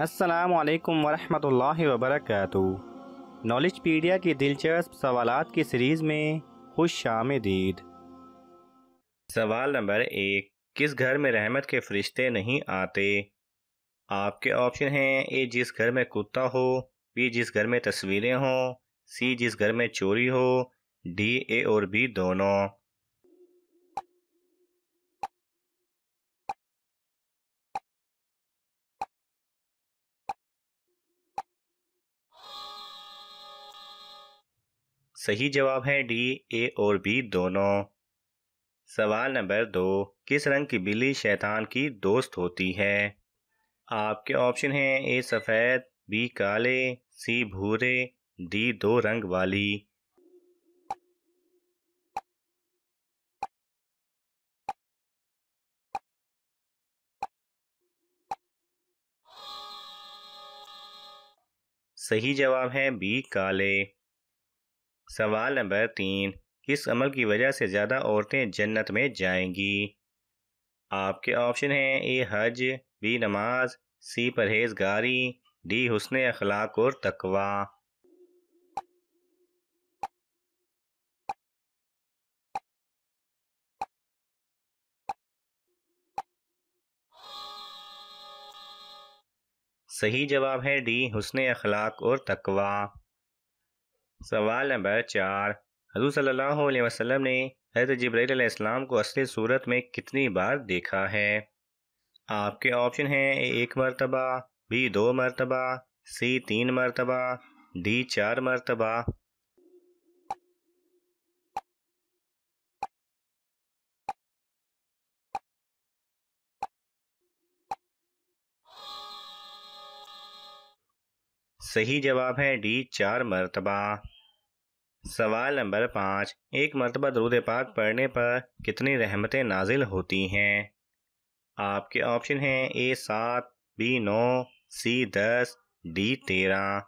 असलकम वरहमल वबरक नॉलेज पीडिया की दिलचस्प सवाल की सीरीज़ में खुश आमदीद सवाल नंबर एक किस घर में रहमत के फरिश्ते नहीं आते आपके ऑप्शन हैं ए जिस घर में कुत्ता हो बी जिस घर में तस्वीरें हों सी जिस घर में चोरी हो डी ए और बी दोनों सही जवाब है डी ए और बी दोनों सवाल नंबर दो किस रंग की बिल्ली शैतान की दोस्त होती है आपके ऑप्शन हैं ए सफ़ेद बी काले सी भूरे डी दो रंग वाली सही जवाब है बी काले सवाल नंबर तीन किस अमल की वजह से ज़्यादा औरतें जन्नत में जाएंगी आपके ऑप्शन हैं ए हज बी नमाज सी परहेजगारी डी हुसन अखलाक और तकवा सही जवाब है डी हुसन अखलाक और तकवा सवाल नंबर चार हजू सल्लल्लाहु वसलम ने हजरत जब्राईसम को असली सूरत में कितनी बार देखा है आपके ऑप्शन हैं एक मरतबा बी दो मरतबा सी तीन मरतबा डी चार मरतबा सही जवाब है डी चार मरतबा सवाल नंबर पाँच एक मरतबा दरूद पाक पढ़ने पर कितनी रहमतें नाजिल होती हैं आपके ऑप्शन हैं ए सात बी नौ सी दस डी तेरह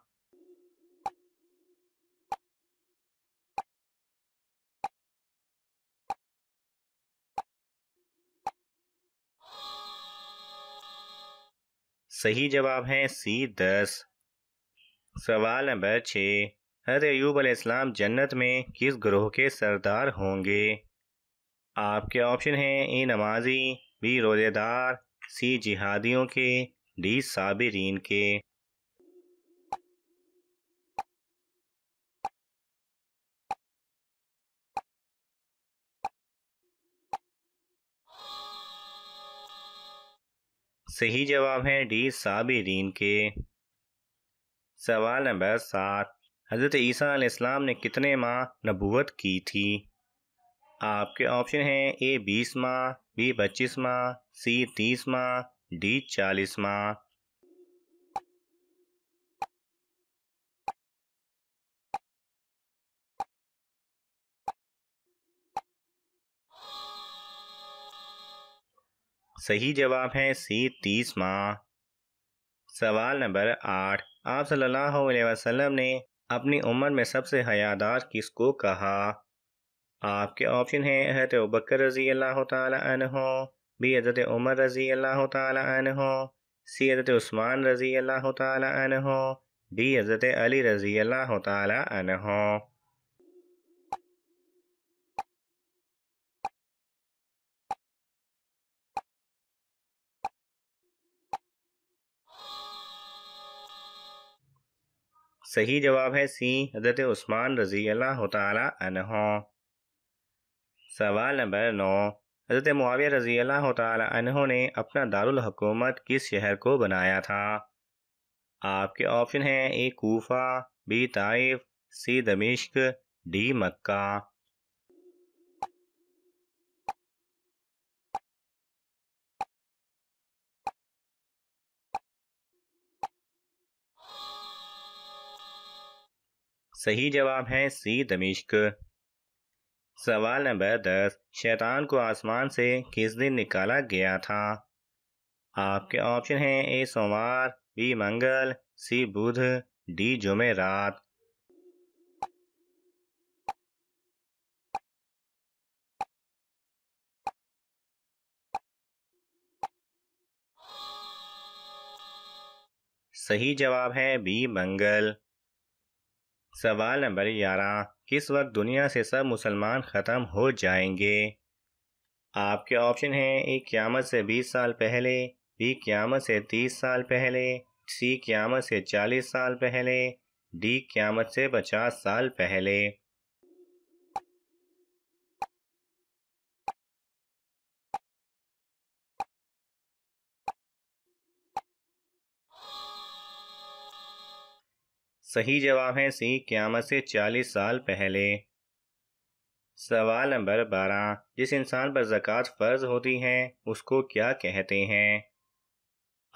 सही जवाब है सी दस सवाल नंबर छः हजरत यूब अलैहिस्सलाम जन्नत में किस ग्रोह के सरदार होंगे आपके ऑप्शन हैं ए नमाजी बी रोज़ेदार सी जिहादियों के डी साबिरीन के सही जवाब है डी साबिरीन के सवाल नंबर सात हज़रत ईसा इस्लाम ने कितने माह नबूत की थी आपके ऑप्शन हैं ए बीस माह बी पच्चीस माह सी तीस माह डी चालीस माह सही जवाब है सी तीस माह सवाल नंबर आठ आप सल्लल्लाहु अलैहि वसल्लम ने अपनी उम्र में सबसे हयादार किसको कहा आपके ऑप्शन हैं हजरत बकर रज़ी अल्लाह तहो बी हजरत उमर रज़ी अल्लाह तहो सी हजरत उस्मान रज़ी अल्लाह तहो डी हजरत अली रज़ी अल्लाह तहो सही जवाब है सी हज़रत उस्मान रजी अल्लाह तहों सवाल नंबर नौ हज़रत मुआविया रजी अल्लाह तहों ने अपना दारुल हकूमत किस शहर को बनाया था आपके ऑप्शन हैं ए कोफा बी ताइफ सी दमिश्क डी मक्का सही जवाब है सी दमिश्क सवाल नंबर दस शैतान को आसमान से किस दिन निकाला गया था आपके ऑप्शन हैं ए सोमवार बी मंगल सी बुध डी जुमे रात सही जवाब है बी मंगल सवाल नंबर ग्यारह किस वक्त दुनिया से सब मुसलमान ख़त्म हो जाएंगे आपके ऑप्शन हैं ए क़्यामत से बीस साल पहले बी क़्यामत से तीस साल पहले सी क़्यामत से चालीस साल पहले डी क़्यामत से पचास साल पहले सही जवाब है सी क्यामत से चालीस साल पहले सवाल नंबर बारह जिस इंसान पर जक़ात फ़र्ज होती है उसको क्या कहते हैं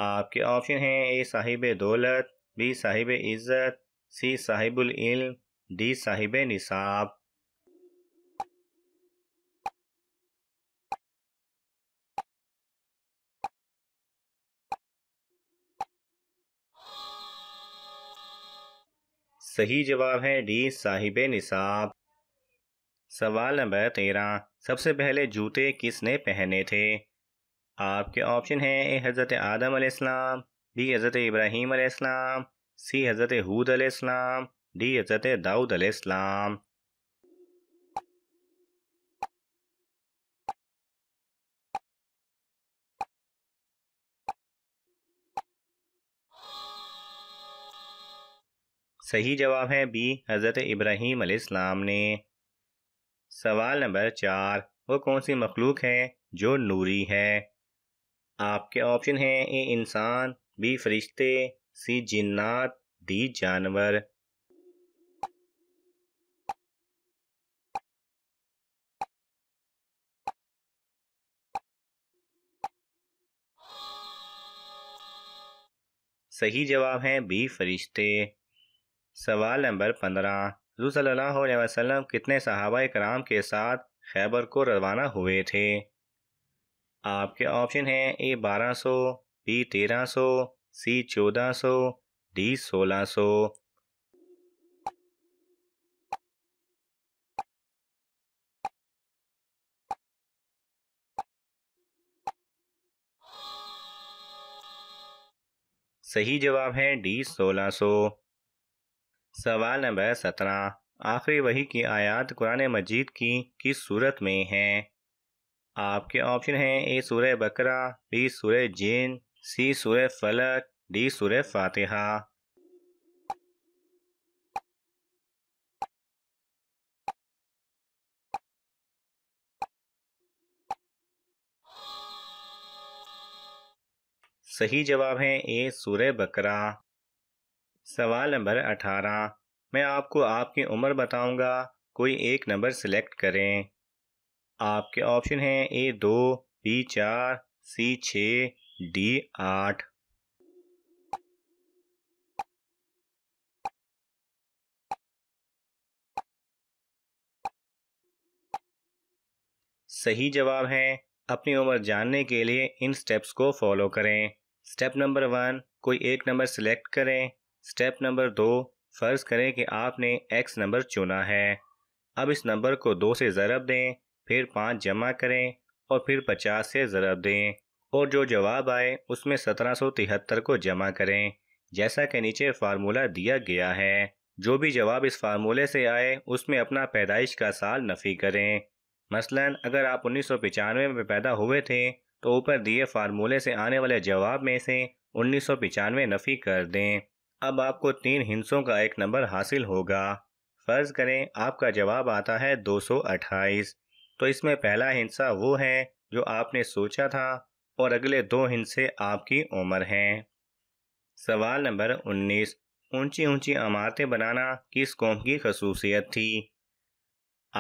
आपके ऑप्शन हैं ए साहिब दौलत बी साहिब इज़्ज़त सी साहिबुल इल्म डी साहिब निसाब सही जवाब है डी साहिब निसाब सवाल नंबर तेरह सबसे पहले जूते किसने पहने थे आपके ऑप्शन हैं ए हज़रत आदम आसमाम बी हज़रत इब्राहीम आसमाम सी हज़रत हूद आसमाम डी हज़रत दाऊद आसमाम सही जवाब है बी हज़रत इब्राहिम अलैहिस्सलाम ने सवाल नंबर चार वो कौन सी मखलूक है जो नूरी है आपके ऑप्शन हैं ए इंसान बी फरिश्ते सी जिन्नात दी जानवर सही जवाब है बी फरिश्ते सवाल नंबर पंद्रह हजूर वसल्लम कितने सहाबा कराम के साथ खैबर को रवाना हुए थे आपके ऑप्शन हैं ए बारह सौ बी तेरह सौ सी चौदह सौ डी सोलह सौ सही जवाब है डी सोलह सौ सवाल नंबर सत्रह आखिरी वही की आयत कुरान मजीद की किस सूरत में है आपके ऑप्शन हैं ए सूर बकरा बी सूर जिन सी सूर फलक डी सूर फातिहा सही जवाब है ए सूर्य बकरा सवाल नंबर अठारह मैं आपको आपकी उम्र बताऊंगा कोई एक नंबर सिलेक्ट करें आपके ऑप्शन हैं ए दो बी चार सी छ डी आठ सही जवाब है अपनी उम्र जानने के लिए इन स्टेप्स को फॉलो करें स्टेप नंबर वन कोई एक नंबर सिलेक्ट करें स्टेप नंबर दो फ़र्ज़ करें कि आपने एक्स नंबर चुना है अब इस नंबर को दो से ज़रब दें फिर पाँच जमा करें और फिर पचास से ज़रब दें और जो जवाब आए उसमें सत्रह सौ तिहत्तर को जमा करें जैसा कि नीचे फार्मूला दिया गया है जो भी जवाब इस फार्मूले से आए उसमें अपना पैदाइश का साल नफ़ी करें मसलन अगर आप उन्नीस सौ पचानवे में पैदा हुए थे तो ऊपर दिए फार्मूले से आने वाले जवाब में से उन्नीस सौ पचानवे नफ़ी कर दें अब आपको तीन हिंसों का एक नंबर हासिल होगा फ़र्ज करें आपका जवाब आता है 228 तो इसमें पहला हिंसा वो है जो आपने सोचा था और अगले दो हिंसे आपकी उम्र हैं सवाल नंबर 19 ऊंची ऊंची इमारतें बनाना किस कौम की खसूसियत थी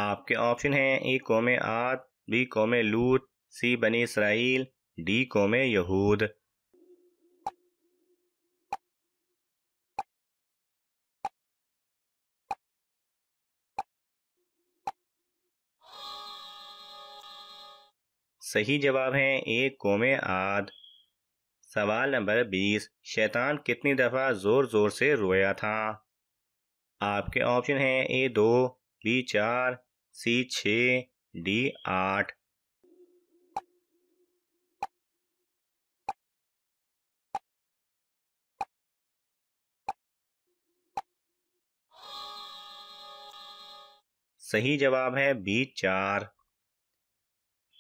आपके ऑप्शन हैं ए कौम आद बी कौम लूत सी बनी इसराइल डी कौम यहूद सही जवाब है एक कोमे आद सवाल नंबर बीस शैतान कितनी दफ़ा ज़ोर ज़ोर से रोया था आपके ऑप्शन हैं ए दो बी चार सी छ डी आठ सही जवाब है बी चार